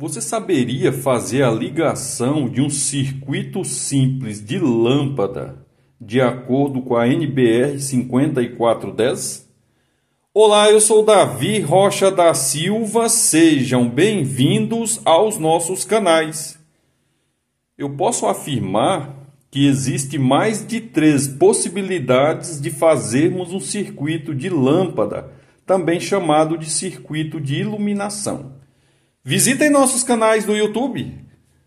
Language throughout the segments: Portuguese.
Você saberia fazer a ligação de um circuito simples de lâmpada de acordo com a NBR 5410? Olá, eu sou Davi Rocha da Silva, sejam bem-vindos aos nossos canais. Eu posso afirmar que existe mais de três possibilidades de fazermos um circuito de lâmpada, também chamado de circuito de iluminação. Visitem nossos canais do YouTube,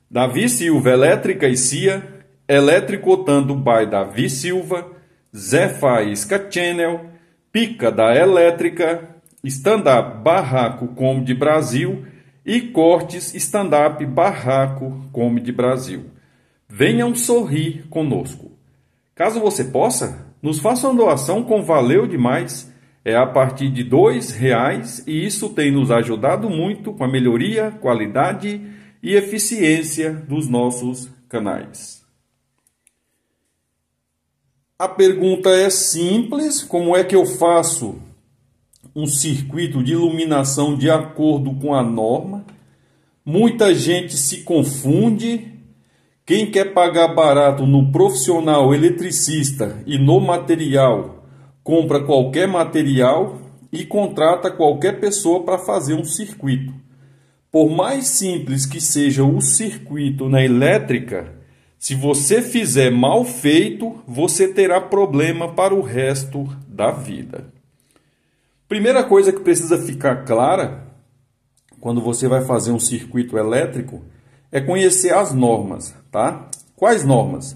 Davi Silva Elétrica e Cia, Elétrico Otando by Davi Silva, Zé Faísca Channel, Pica da Elétrica, Stand-up Barraco Comedy Brasil e Cortes Stand-up Barraco Comedy Brasil. Venham sorrir conosco. Caso você possa, nos faça uma doação com Valeu Demais é a partir de R$ reais e isso tem nos ajudado muito com a melhoria, qualidade e eficiência dos nossos canais. A pergunta é simples: como é que eu faço um circuito de iluminação de acordo com a norma? Muita gente se confunde. Quem quer pagar barato no profissional eletricista e no material compra qualquer material e contrata qualquer pessoa para fazer um circuito. Por mais simples que seja o circuito na elétrica, se você fizer mal feito, você terá problema para o resto da vida. Primeira coisa que precisa ficar clara quando você vai fazer um circuito elétrico é conhecer as normas, tá? Quais normas?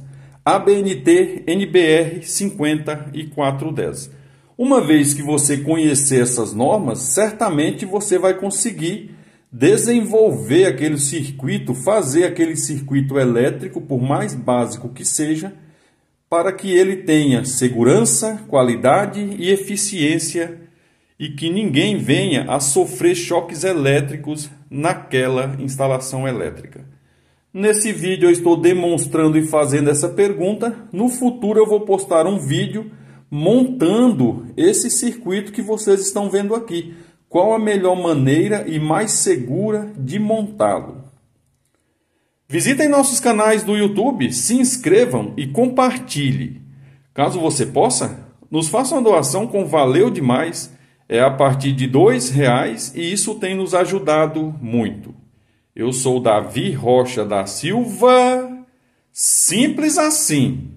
ABNT NBR 5410. Uma vez que você conhecer essas normas, certamente você vai conseguir desenvolver aquele circuito, fazer aquele circuito elétrico, por mais básico que seja, para que ele tenha segurança, qualidade e eficiência e que ninguém venha a sofrer choques elétricos naquela instalação elétrica. Nesse vídeo eu estou demonstrando e fazendo essa pergunta. No futuro eu vou postar um vídeo montando esse circuito que vocês estão vendo aqui. Qual a melhor maneira e mais segura de montá-lo? Visitem nossos canais do YouTube, se inscrevam e compartilhe. Caso você possa, nos faça uma doação com Valeu Demais. É a partir de R$ reais e isso tem nos ajudado muito. Eu sou Davi Rocha da Silva, simples assim.